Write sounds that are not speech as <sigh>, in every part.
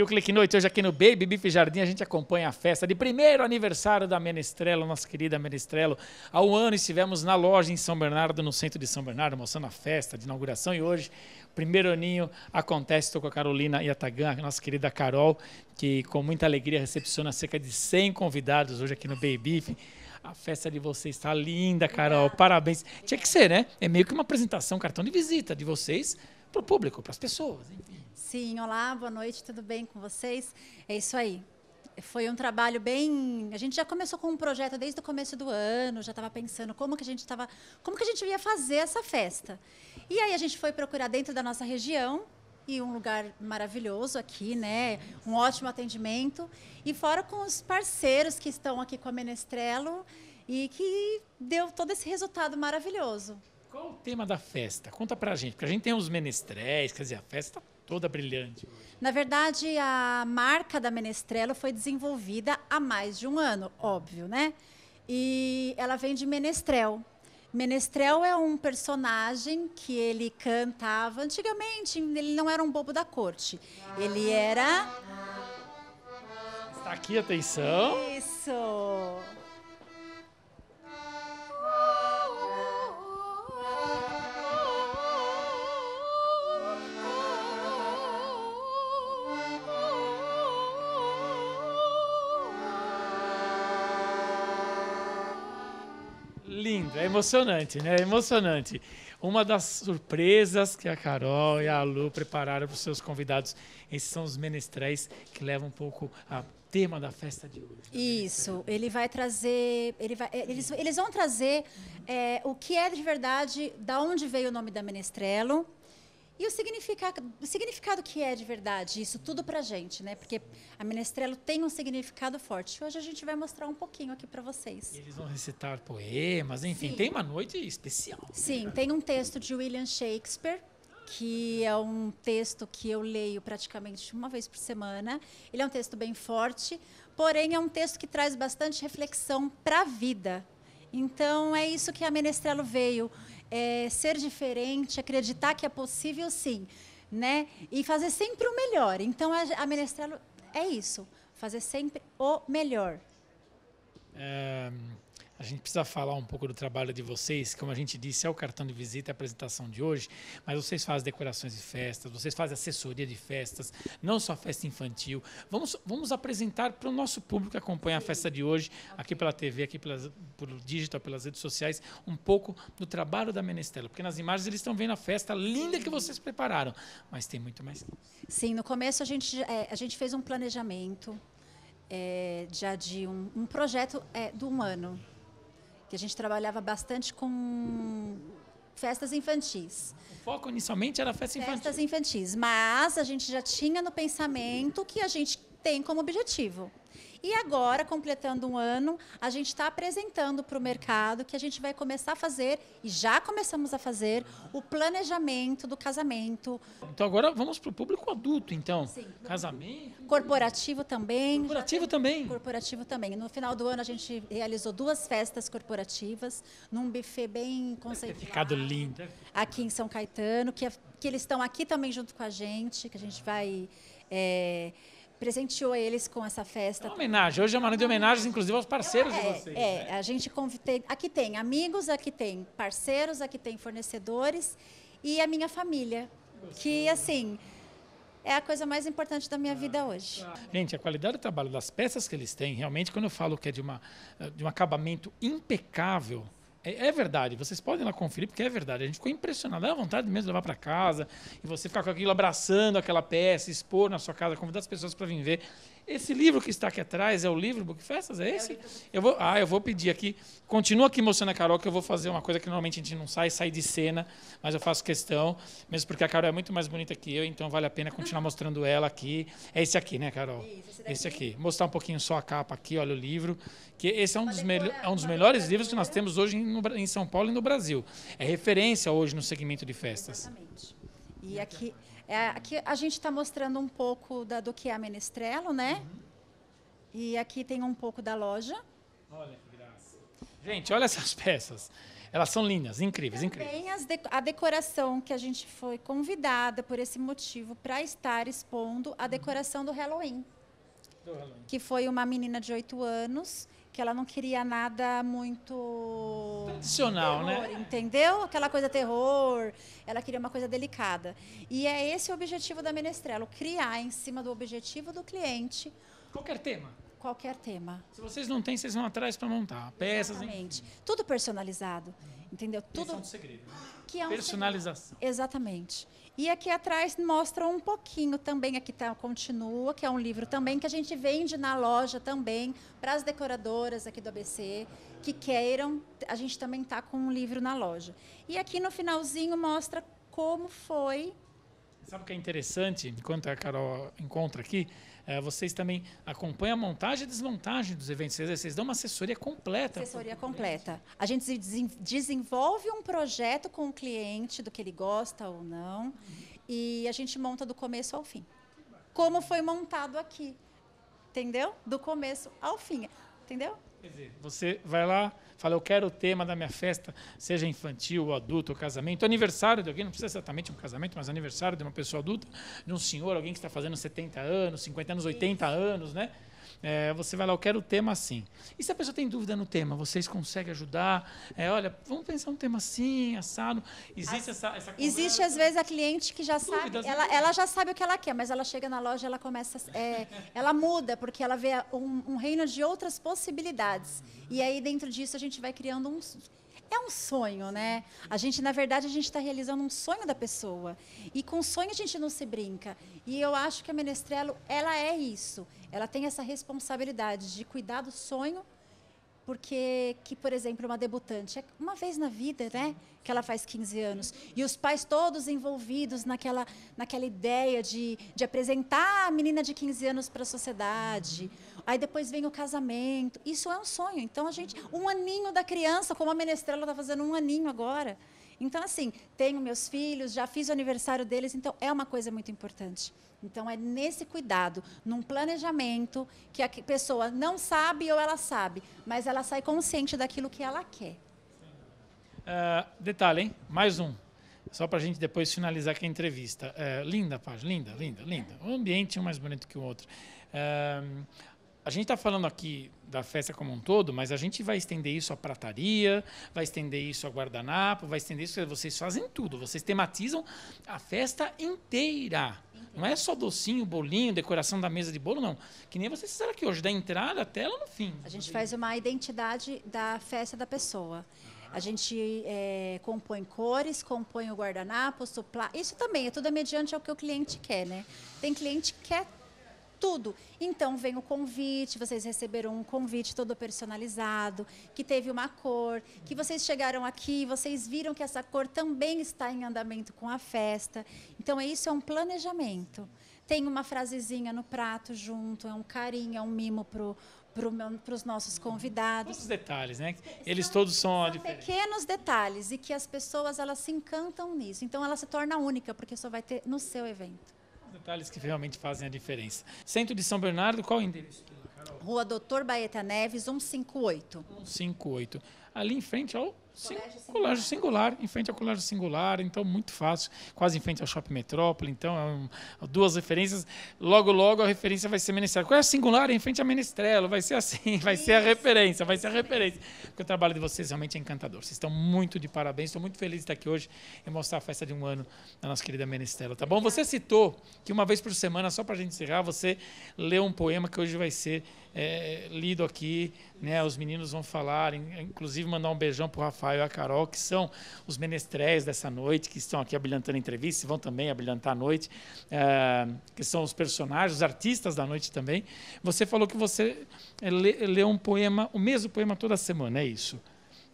E o Clique Noite hoje aqui no Baby Bife Jardim, a gente acompanha a festa de primeiro aniversário da Menestrelo, nossa querida Menestrelo. Há um ano estivemos na loja em São Bernardo, no centro de São Bernardo, mostrando a festa de inauguração e hoje primeiro aninho acontece. Estou com a Carolina Yatagan, a nossa querida Carol, que com muita alegria recepciona cerca de 100 convidados hoje aqui no Baby Bife. A festa de vocês está linda, Carol. Parabéns. Tinha que ser, né? É meio que uma apresentação, cartão de visita de vocês para o público, para as pessoas. Enfim. Sim, olá, boa noite, tudo bem com vocês? É isso aí. Foi um trabalho bem. A gente já começou com um projeto desde o começo do ano, já estava pensando como que a gente estava. como que a gente ia fazer essa festa. E aí a gente foi procurar dentro da nossa região e um lugar maravilhoso aqui, né? Um ótimo atendimento. E fora com os parceiros que estão aqui com a Menestrelo e que deu todo esse resultado maravilhoso. Qual o tema da festa? Conta pra gente, porque a gente tem os menestréis, quer dizer, a festa toda brilhante. Na verdade, a marca da Menestrello foi desenvolvida há mais de um ano, óbvio, né? E ela vem de Menestrel. Menestrel é um personagem que ele cantava antigamente, ele não era um bobo da corte. Ele era Está aqui, atenção. Isso. lindo, é emocionante, né? É emocionante. Uma das surpresas que a Carol e a Lu prepararam para os seus convidados. Esses são os menestréis que levam um pouco a tema da festa de hoje. Né? Isso, ele vai trazer, ele vai, eh, eles, eles vão trazer é, o que é de verdade, da onde veio o nome da Menestrelo, e o significado, o significado que é de verdade isso tudo para gente, né? Porque a Menestrelo tem um significado forte. Hoje a gente vai mostrar um pouquinho aqui para vocês. eles vão recitar poemas, enfim, Sim. tem uma noite especial. Né? Sim, tem um texto de William Shakespeare que é um texto que eu leio praticamente uma vez por semana. Ele é um texto bem forte, porém é um texto que traz bastante reflexão para a vida. Então é isso que a Menestrelo veio é, ser diferente, acreditar que é possível sim, né? E fazer sempre o melhor. Então a, a Menestrelo é isso, fazer sempre o melhor. É, a gente precisa falar um pouco do trabalho de vocês, como a gente disse, é o cartão de visita, a apresentação de hoje, mas vocês fazem decorações de festas, vocês fazem assessoria de festas, não só festa infantil. Vamos, vamos apresentar para o nosso público que acompanha a festa de hoje, aqui pela TV, aqui pelas, pelo digital, pelas redes sociais, um pouco do trabalho da Menestela, porque nas imagens eles estão vendo a festa linda que vocês prepararam, mas tem muito mais. Sim, no começo a gente, é, a gente fez um planejamento, é, já de um, um projeto é, do humano que a gente trabalhava bastante com festas infantis. O foco inicialmente era festa infantil. Festas infantis, mas a gente já tinha no pensamento que a gente tem como objetivo e agora, completando um ano, a gente está apresentando para o mercado que a gente vai começar a fazer, e já começamos a fazer, o planejamento do casamento. Então agora vamos para o público adulto, então. Sim. Casamento. Corporativo também. Corporativo também. Corporativo também. No final do ano a gente realizou duas festas corporativas, num buffet bem conceituado. Ficado lindo. Aqui em São Caetano, que, é, que eles estão aqui também junto com a gente, que a gente vai. É, presenteou eles com essa festa. É uma homenagem. Hoje é uma noite de homenagens, inclusive, aos parceiros é, de vocês. É, né? a gente convidei. aqui tem amigos, aqui tem parceiros, aqui tem fornecedores e a minha família, que assim é a coisa mais importante da minha ah, vida hoje. Gente, a qualidade do trabalho das peças que eles têm, realmente, quando eu falo que é de, uma, de um acabamento impecável, é, é, verdade, vocês podem lá conferir, porque é verdade. A gente ficou impressionado, dá vontade mesmo de levar para casa, e você ficar com aquilo abraçando aquela peça, expor na sua casa, convidar as pessoas para vir ver. Esse livro que está aqui atrás é o livro Book Festas? É, é esse? Eu vou, ah, eu vou pedir aqui. Continua aqui mostrando a Carol, que eu vou fazer uma coisa que normalmente a gente não sai, sai de cena, mas eu faço questão, mesmo porque a Carol é muito mais bonita que eu, então vale a pena continuar <laughs> mostrando ela aqui. É esse aqui, né, Carol? Isso, esse, esse, aqui. Mostrar um pouquinho só a capa aqui, olha o livro, que esse é um, dos, melho, é um dos melhores livros que nós temos hoje em, em, São Paulo e no Brasil. É referência hoje no segmento de festas. Exatamente. E aqui. É, aqui a gente está mostrando um pouco da, do que é a Menestrelo, né? Uhum. E aqui tem um pouco da loja. Olha que graça. Gente, olha essas <laughs> peças. Elas são lindas, incríveis, Também incríveis. Tem de a decoração que a gente foi convidada por esse motivo para estar expondo a decoração do Halloween, do Halloween. Que foi uma menina de oito anos que ela não queria nada muito tradicional, né? terror, né? Entendeu? Aquela coisa terror. Ela queria uma coisa delicada. E é esse o objetivo da Menestrelo, criar em cima do objetivo do cliente qualquer tema. Qualquer tema. Se vocês não têm, vocês vão atrás para montar peças, Exatamente. Hein? Tudo personalizado. Entendeu? Tudo. Um segredo. Né? Que é um Personalização. Segredo. Exatamente. E aqui atrás mostra um pouquinho também, aqui tá, continua, que é um livro também que a gente vende na loja também para as decoradoras aqui do ABC que queiram. A gente também tá com um livro na loja. E aqui no finalzinho mostra como foi Sabe o que é interessante, enquanto a Carol encontra aqui, é, vocês também acompanham a montagem e desmontagem dos eventos. Vocês, vocês dão uma assessoria completa. Assessoria completa. A gente desenvolve um projeto com o cliente, do que ele gosta ou não, e a gente monta do começo ao fim. Como foi montado aqui. Entendeu? Do começo ao fim. Entendeu? Quer dizer, você vai lá, fala, eu quero o tema da minha festa, seja infantil, ou adulto, ou casamento, aniversário de alguém, não precisa exatamente um casamento, mas aniversário de uma pessoa adulta, de um senhor, alguém que está fazendo 70 anos, 50 anos, 80 anos, né? É, você vai lá, eu quero o tema assim. E se a pessoa tem dúvida no tema, vocês conseguem ajudar? É, olha, vamos pensar um tema assim, assado. Existe As, essa, essa Existe, às vezes, a cliente que já Dúvidas, sabe, né? ela, né? ela já sabe o que ela quer, mas ela chega na loja, ela começa, é, <laughs> ela muda, porque ela vê um, um reino de outras possibilidades. E aí, dentro disso, a gente vai criando uns é um sonho, né? A gente, na verdade, a gente está realizando um sonho da pessoa. E com sonho a gente não se brinca. E eu acho que a Menestrelo, ela é isso. Ela tem essa responsabilidade de cuidar do sonho, porque que, por exemplo, uma debutante, é uma vez na vida, né? Que ela faz 15 anos. E os pais todos envolvidos naquela, naquela ideia de, de apresentar a menina de 15 anos para a sociedade. Aí depois vem o casamento. Isso é um sonho. Então a gente, um aninho da criança, como a menestrela está fazendo um aninho agora. Então assim, tenho meus filhos, já fiz o aniversário deles, então é uma coisa muito importante. Então é nesse cuidado, num planejamento que a pessoa não sabe ou ela sabe, mas ela sai consciente daquilo que ela quer. Uh, detalhe, hein? Mais um só para a gente depois finalizar aqui a entrevista. É, linda Paz, linda, linda, linda. Um ambiente um mais bonito que o outro. É, a gente está falando aqui da festa como um todo, mas a gente vai estender isso à prataria, vai estender isso a guardanapo, vai estender isso. Vocês fazem tudo, vocês tematizam a festa inteira. Não é só docinho, bolinho, decoração da mesa de bolo, não. Que nem vocês fizeram aqui hoje, da entrada até lá no fim. A gente faz uma identidade da festa da pessoa. A gente é, compõe cores, compõe o guardanapo, suplá. Isso também é tudo mediante ao que o cliente quer, né? Tem cliente que quer tudo. Então vem o convite, vocês receberam um convite todo personalizado, que teve uma cor, que vocês chegaram aqui, vocês viram que essa cor também está em andamento com a festa. Então é isso é um planejamento. Tem uma frasezinha no prato junto, é um carinho, é um mimo pro para os nossos convidados. Todos os detalhes, né? Eles são, todos são, são diferentes. pequenos detalhes e que as pessoas elas se encantam nisso. Então ela se torna única porque só vai ter no seu evento. Detalhes que realmente fazem a diferença. Centro de São Bernardo, qual o endereço? Rua Doutor Baeta Neves, 158. 158. Ali em frente ao Sim, colégio singular. colégio singular, em frente ao colégio singular, então muito fácil, quase em frente ao Shopping Metrópole, então é um, duas referências. Logo, logo a referência vai ser Menestrelo. Qual é a singular? É em frente a Menestrelo, vai ser assim, <laughs> vai Isso. ser a referência, vai ser a referência. Porque o trabalho de vocês realmente é encantador. Vocês estão muito de parabéns, estou muito feliz de estar aqui hoje e mostrar a festa de um ano da nossa querida Menestrelo, tá bom? Você citou que uma vez por semana, só para a gente encerrar, você leu um poema que hoje vai ser é, lido aqui, né? Os meninos vão falar, inclusive mandar um beijão para o Rafael e a Carol, que são os menestréis dessa noite, que estão aqui abrilhantando a entrevista, vão também abrilhantar a noite, é, que são os personagens, os artistas da noite também. Você falou que você é, lê, lê um poema, o mesmo poema toda semana, é isso?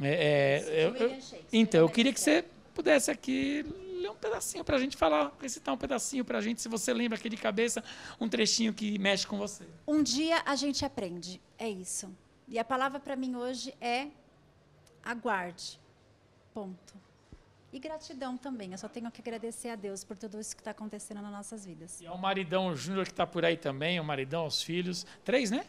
É, é, eu, eu, então, eu queria que é. você pudesse aqui um pedacinho para a gente falar, recitar um pedacinho para a gente, se você lembra aqui de cabeça, um trechinho que mexe com você. Um dia a gente aprende, é isso. E a palavra para mim hoje é aguarde. Ponto. E gratidão também. Eu só tenho que agradecer a Deus por tudo isso que está acontecendo nas nossas vidas. E ao maridão Júnior que está por aí também, o maridão, aos filhos. Três, né?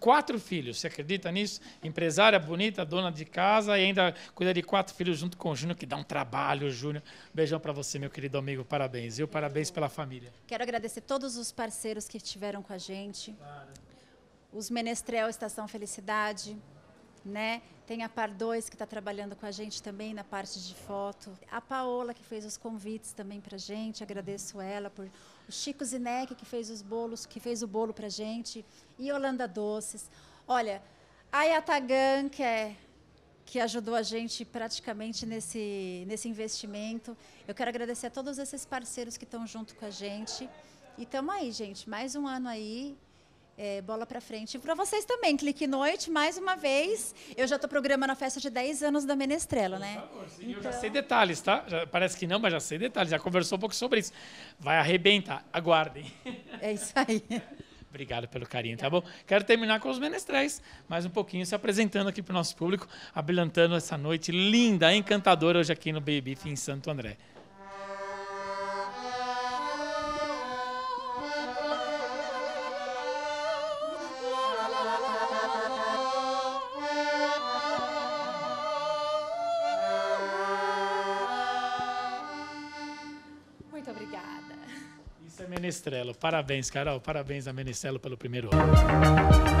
quatro filhos. Você acredita nisso? Empresária bonita, dona de casa e ainda cuida de quatro filhos junto com o Júnior, que dá um trabalho, Júnior. Beijão para você, meu querido amigo. Parabéns. E parabéns pela família. Quero agradecer todos os parceiros que estiveram com a gente. Claro. Os Menestrel Estação Felicidade né? Tem a Par 2 que está trabalhando com a gente também na parte de foto. A Paola que fez os convites também para a gente, agradeço ela por o Chico Zinec que fez os bolos, que fez o bolo para a gente e Holanda Doces. Olha, a Yatagan que é que ajudou a gente praticamente nesse, nesse investimento. Eu quero agradecer a todos esses parceiros que estão junto com a gente. E estamos aí, gente. Mais um ano aí é, bola para frente. E para vocês também, Clique Noite, mais uma vez. Eu já estou programando a festa de 10 anos da Menestrela, né? Favor, sim, então... Eu já então sei detalhes, tá? Já, parece que não, mas já sei detalhes. Já conversou um pouco sobre isso. Vai arrebentar. Aguardem. É isso aí. <laughs> Obrigado pelo carinho, tá bom? Quero terminar com os menestréis, mais um pouquinho se apresentando aqui para o nosso público, abrilhantando essa noite linda, encantadora hoje aqui no Baby em Santo André. Menestrello. Parabéns, Carol. Parabéns a Menestrello pelo primeiro ano.